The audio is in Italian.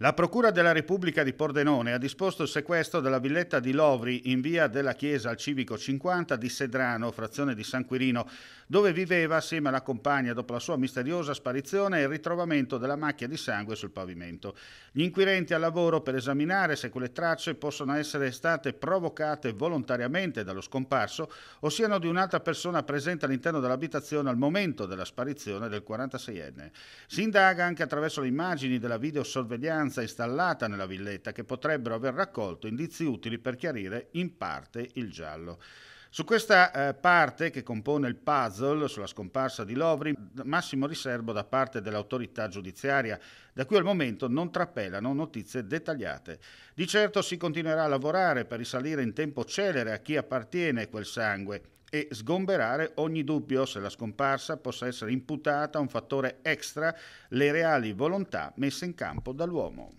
La Procura della Repubblica di Pordenone ha disposto il sequestro della villetta di Lovri in via della Chiesa al Civico 50 di Sedrano, frazione di San Quirino, dove viveva assieme alla compagna dopo la sua misteriosa sparizione e il ritrovamento della macchia di sangue sul pavimento. Gli inquirenti al lavoro per esaminare se quelle tracce possono essere state provocate volontariamente dallo scomparso o siano di un'altra persona presente all'interno dell'abitazione al momento della sparizione del 46enne. Si indaga anche attraverso le immagini della videosorveglianza stanza installata nella villetta che potrebbero aver raccolto indizi utili per chiarire in parte il giallo. Su questa eh, parte che compone il puzzle sulla scomparsa di Lovri, massimo riservo da parte dell'autorità giudiziaria, da cui al momento non trapelano notizie dettagliate. Di certo si continuerà a lavorare per risalire in tempo celere a chi appartiene quel sangue e sgomberare ogni dubbio se la scomparsa possa essere imputata a un fattore extra le reali volontà messe in campo dall'uomo.